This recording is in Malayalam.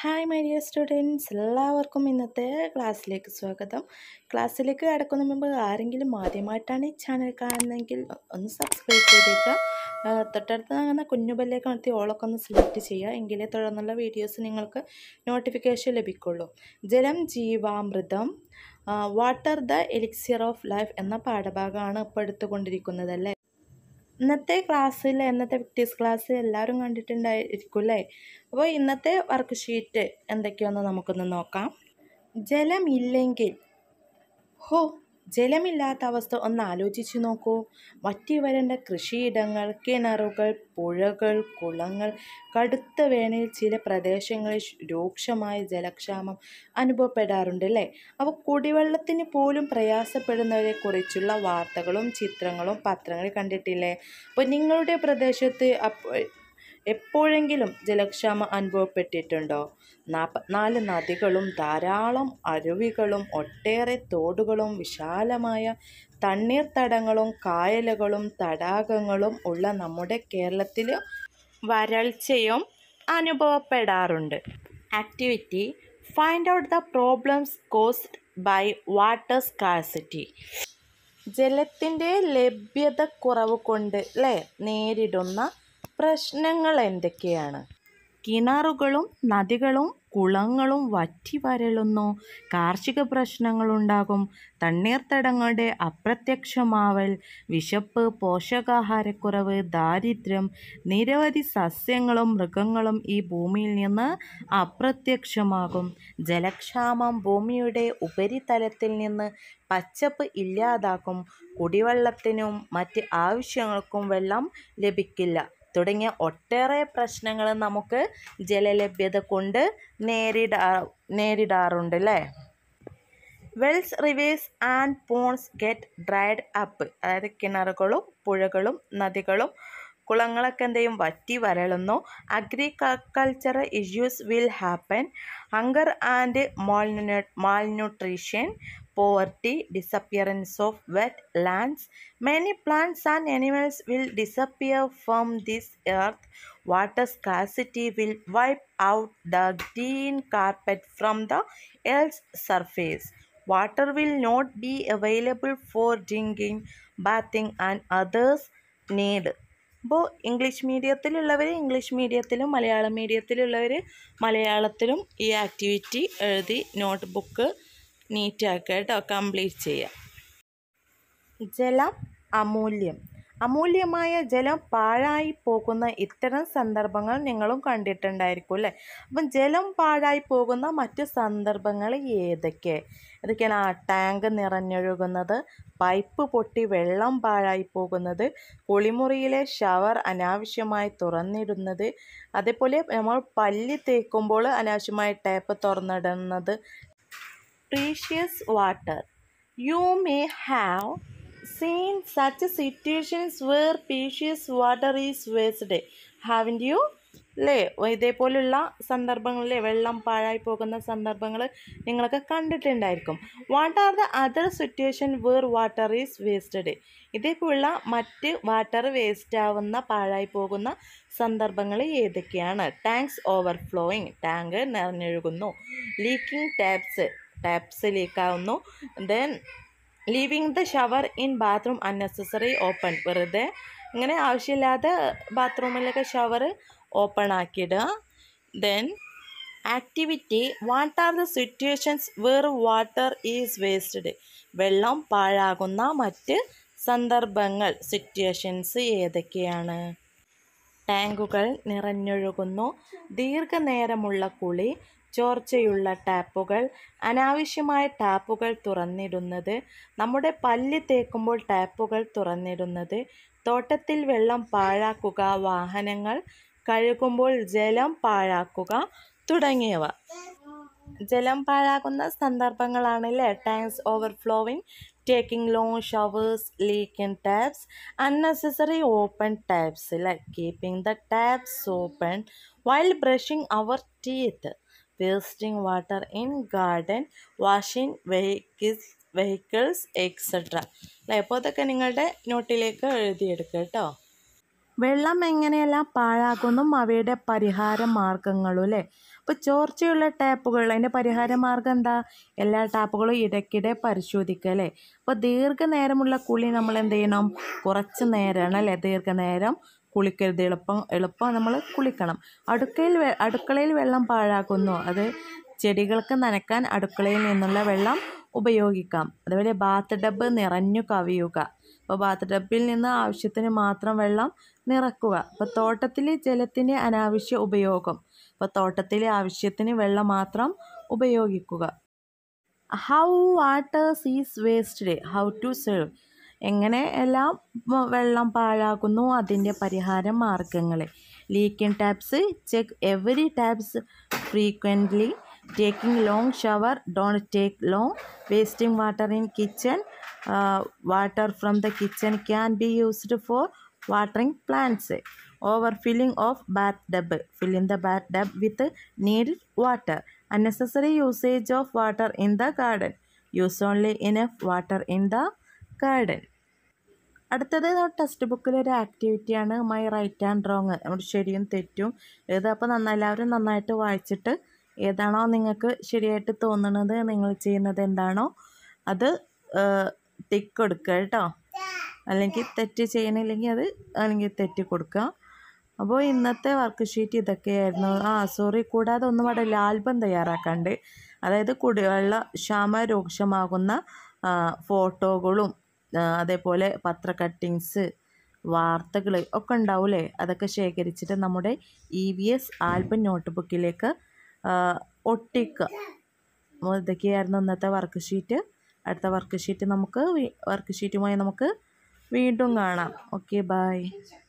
ഹായ് മൈ ഡിയർ സ്റ്റുഡൻസ് എല്ലാവർക്കും ഇന്നത്തെ ക്ലാസ്സിലേക്ക് സ്വാഗതം ക്ലാസ്സിലേക്ക് കടക്കുന്ന മുമ്പ് ആരെങ്കിലും ആദ്യമായിട്ടാണ് ഈ ചാനൽ കാണുന്നതെങ്കിൽ ഒന്ന് സബ്സ്ക്രൈബ് ചെയ്തേക്കുക തൊട്ടടുത്ത് കാണുന്ന കുഞ്ഞുബല്ലേക്ക് നടത്തി ഓളൊക്കെ ഒന്ന് സെലക്ട് ചെയ്യുക എങ്കിലേ തുടർന്നുള്ള വീഡിയോസ് നിങ്ങൾക്ക് നോട്ടിഫിക്കേഷൻ ലഭിക്കുള്ളൂ ജലം ജീവാമൃതം water the elixir of life എന്ന പാഠഭാഗമാണ് ഇപ്പോൾ എടുത്തുകൊണ്ടിരിക്കുന്നത് അല്ലേ ഇന്നത്തെ ക്ലാസ്സിൽ ഇന്നത്തെ പിക്ടീസ് ക്ലാസ് എല്ലാവരും കണ്ടിട്ടുണ്ടായിരിക്കും അല്ലേ അപ്പോൾ ഇന്നത്തെ വർക്ക് ഷീറ്റ് എന്തൊക്കെയാണെന്ന് നമുക്കൊന്ന് നോക്കാം ജലമില്ലെങ്കിൽ ഹോ ജലമില്ലാത്ത അവസ്ഥ ഒന്ന് ആലോചിച്ചു നോക്കൂ വറ്റി വരേണ്ട കൃഷിയിടങ്ങൾ കിണറുകൾ പുഴകൾ കുളങ്ങൾ കടുത്ത വേനൽ ചില പ്രദേശങ്ങളിൽ രൂക്ഷമായ ജലക്ഷാമം അനുഭവപ്പെടാറുണ്ട് അല്ലേ അപ്പോൾ കുടിവെള്ളത്തിന് പോലും പ്രയാസപ്പെടുന്നവരെ കുറിച്ചുള്ള വാർത്തകളും ചിത്രങ്ങളും പത്രങ്ങളിൽ കണ്ടിട്ടില്ലേ അപ്പോൾ നിങ്ങളുടെ പ്രദേശത്ത് എപ്പോഴെങ്കിലും ജലക്ഷാമം അനുഭവപ്പെട്ടിട്ടുണ്ടോ നാൽപ്പത്തിനാല് നദികളും ധാരാളം അരുവികളും ഒട്ടേറെ തോടുകളും വിശാലമായ തണ്ണീർത്തടങ്ങളും കായലുകളും തടാകങ്ങളും ഉള്ള നമ്മുടെ കേരളത്തിൽ വരൾച്ചയും അനുഭവപ്പെടാറുണ്ട് activity find out the problems caused by water scarcity ജലത്തിൻ്റെ ലഭ്യത കുറവ് കൊണ്ട് അല്ലേ നേരിടുന്ന പ്രശ്നങ്ങൾ എന്തൊക്കെയാണ് കിണറുകളും നദികളും കുളങ്ങളും വറ്റി വരളുന്നു കാർഷിക പ്രശ്നങ്ങളുണ്ടാകും തണ്ണീർത്തടങ്ങളുടെ അപ്രത്യക്ഷമാവൽ വിശപ്പ് പോഷകാഹാരക്കുറവ് ദാരിദ്ര്യം നിരവധി സസ്യങ്ങളും മൃഗങ്ങളും ഈ ഭൂമിയിൽ നിന്ന് അപ്രത്യക്ഷമാകും ജലക്ഷാമം ഭൂമിയുടെ ഉപരിതലത്തിൽ നിന്ന് പച്ചപ്പ് ഇല്ലാതാക്കും കുടിവെള്ളത്തിനും മറ്റ് ആവശ്യങ്ങൾക്കും വെള്ളം ലഭിക്കില്ല തുടങ്ങിയ ഒട്ടേറെ പ്രശ്നങ്ങൾ നമുക്ക് ജലലഭ്യത കൊണ്ട് നേരിടാ നേരിടാറുണ്ട് അല്ലേ wells rivers and ponds get dried up അതായത് കിണറുകളും പുഴകളും നദികളും കുളങ്ങളൊക്കെ എന്തെയും വറ്റി വരളുന്നു agriculture issues will happen hunger and malnutrition poverty, disappearance of wetlands. Many plants and animals will disappear from this earth. Water scarcity will wipe out the green carpet from the earth's surface. Water will not be available for drinking, bathing and others need. അപ്പോൾ ഇംഗ്ലീഷ് മീഡിയത്തിലുള്ളവർ ഇംഗ്ലീഷ് മീഡിയത്തിലും മലയാളം മീഡിയത്തിലുള്ളവർ മലയാളത്തിലും ഈ ആക്ടിവിറ്റി എഴുതി നോട്ട് ബുക്ക് നീറ്റാക്കുക കേട്ടോ കംപ്ലീറ്റ് ചെയ്യുക ജലം അമൂല്യം അമൂല്യമായ ജലം പാഴായി പോകുന്ന ഇത്തരം സന്ദർഭങ്ങൾ നിങ്ങളും കണ്ടിട്ടുണ്ടായിരിക്കും അല്ലേ അപ്പം ജലം പാഴായി പോകുന്ന മറ്റ് സന്ദർഭങ്ങൾ ഏതൊക്കെ ഇതൊക്കെയാണ് ആ ടാങ്ക് നിറഞ്ഞൊഴുകുന്നത് പൈപ്പ് പൊട്ടി വെള്ളം പാഴായി പോകുന്നത് കുളിമുറിയിലെ ഷവർ അനാവശ്യമായി തുറന്നിടുന്നത് അതേപോലെ നമ്മൾ പല്ല് തേക്കുമ്പോൾ അനാവശ്യമായി ടാപ്പ് തുറന്നിടുന്നത് precious water. You may have seen such situations where precious water is wasted. Haven't you? അല്ലേ ഇതേപോലുള്ള സന്ദർഭങ്ങളിൽ വെള്ളം പാഴായി പോകുന്ന സന്ദർഭങ്ങൾ നിങ്ങളൊക്കെ കണ്ടിട്ടുണ്ടായിരിക്കും what are the other situation where water is wasted ഇതേപോലുള്ള മറ്റ് വാട്ടർ വേസ്റ്റ് ആവുന്ന പാഴായി പോകുന്ന സന്ദർഭങ്ങൾ ഏതൊക്കെയാണ് ടാങ്ക്സ് ഓവർഫ്ലോയിങ് ടാങ്ക് നിറഞ്ഞൊഴുകുന്നു leaking taps taps then leaving the shower in bathroom unnecessary open വെറുതെ ഇങ്ങനെ ആവശ്യമില്ലാതെ ബാത്റൂമിലൊക്കെ ഷവർ ഓപ്പൺ ആക്കിയിടുക then activity what are the situations where water is wasted വെള്ളം പാഴാകുന്ന മറ്റ് സന്ദർഭങ്ങൾ സിറ്റുവേഷൻസ് ഏതൊക്കെയാണ് ടാങ്കുകൾ നിറഞ്ഞൊഴുകുന്നു ദീർഘനേരമുള്ള കുളി ചോർച്ചയുള്ള ടാപ്പുകൾ അനാവശ്യമായ ടാപ്പുകൾ തുറന്നിടുന്നത് നമ്മുടെ പല്ല് തേക്കുമ്പോൾ ടാപ്പുകൾ തുറന്നിടുന്നത് തോട്ടത്തിൽ വെള്ളം പാഴാക്കുക വാഹനങ്ങൾ കഴുകുമ്പോൾ ജലം പാഴാക്കുക തുടങ്ങിയവ ജലം പാഴാക്കുന്ന സന്ദർഭങ്ങളാണല്ലേ tanks overflowing taking long showers leaking taps unnecessary open taps like keeping the taps open while brushing our teeth wasting water in garden washing vehicles vehicles etcetera അല്ലേ അപ്പോൾ അതൊക്കെ നിങ്ങളുടെ നോട്ടിലേക്ക് എഴുതിയെടുക്കുക കേട്ടോ വെള്ളം എങ്ങനെയെല്ലാം പാഴാക്കുന്നു അവയുടെ പരിഹാര മാർഗങ്ങളും അല്ലേ ഇപ്പോൾ ചോർച്ചയുള്ള ടാപ്പുകൾ അതിൻ്റെ പരിഹാര മാർഗം എന്താ എല്ലാ ടാപ്പുകളും ഇടയ്ക്കിടെ പരിശോധിക്കുക അല്ലേ അപ്പോൾ ദീർഘനേരമുള്ള കുളി നമ്മൾ എന്ത് ചെയ്യണം കുറച്ച് നേരമാണ് അല്ലേ ദീർഘനേരം കുളിക്കരുത് എളുപ്പം എളുപ്പം നമ്മൾ കുളിക്കണം അടുക്കളയിൽ അടുക്കളയിൽ വെള്ളം പാഴാക്കുന്നു അത് ചെടികൾക്ക് നനയ്ക്കാൻ അടുക്കളയിൽ നിന്നുള്ള വെള്ളം ഉപയോഗിക്കാം അതുപോലെ ബാത്ത് ടബ് നിറഞ്ഞു കവിയുക അപ്പോൾ ബാത്ത് ടബിൽ നിന്ന് ആവശ്യത്തിന് മാത്രം വെള്ളം നിറക്കുക അപ്പോൾ തോട്ടത്തിൽ ജലത്തിൻ്റെ അനാവശ്യ ഉപയോഗം അപ്പോൾ തോട്ടത്തിലെ ആവശ്യത്തിന് വെള്ളം മാത്രം ഉപയോഗിക്കുക how waters is wasted how to save എങ്ങനെ എല്ലാം വെള്ളം പാഴാക്കുന്നു അതിൻ്റെ പരിഹാര മാർഗങ്ങൾ leaking taps check every taps frequently taking long shower don't take long wasting water in kitchen water from the kitchen can be used for watering plants overfilling of bathtub in the bathtub with need water unnecessary usage of water in the garden use only enough water in the garden അടുത്തത് ടെക്സ്റ്റ് ബുക്കിലൊരു ഒരു ആക്ടിവിറ്റിയാണ് മൈ റൈറ്റ് ആൻഡ് റോങ് നമ്മുടെ ശരിയും തെറ്റും ഇത് അപ്പോൾ നന്നായി എല്ലാവരും നന്നായിട്ട് വായിച്ചിട്ട് ഏതാണോ നിങ്ങൾക്ക് ശരിയായിട്ട് തോന്നുന്നത് നിങ്ങൾ ചെയ്യുന്നത് എന്താണോ അത് ടിക്ക് കൊടുക്കുക കേട്ടോ അല്ലെങ്കിൽ തെറ്റ് ചെയ്യണില്ലെങ്കിൽ അത് അല്ലെങ്കിൽ തെറ്റ് കൊടുക്കുക അപ്പോൾ ഇന്നത്തെ വർക്ക് ഷീറ്റ് ഇതൊക്കെയായിരുന്നു ആ സോറി കൂടാതെ ഒന്നും അവിടെ ആൽബം തയ്യാറാക്കാണ്ട് അതായത് കുടിവെള്ള ക്ഷാമരൂക്ഷമാകുന്ന ഫോട്ടോകളും അതേപോലെ പത്ര കട്ടിങ്സ് വാർത്തകൾ ഒക്കെ ഉണ്ടാവില്ലേ അതൊക്കെ ശേഖരിച്ചിട്ട് നമ്മുടെ E V S album note ബുക്കിലേക്ക് ഒട്ടിക്കുക ഇതൊക്കെയായിരുന്നു ഇന്നത്തെ വർക്ക് ഷീറ്റ് അടുത്ത വർക്ക് ഷീറ്റ് നമുക്ക് വർക്ക് ഷീറ്റുമായി നമുക്ക് വീണ്ടും കാണാം ഓക്കെ ബായ്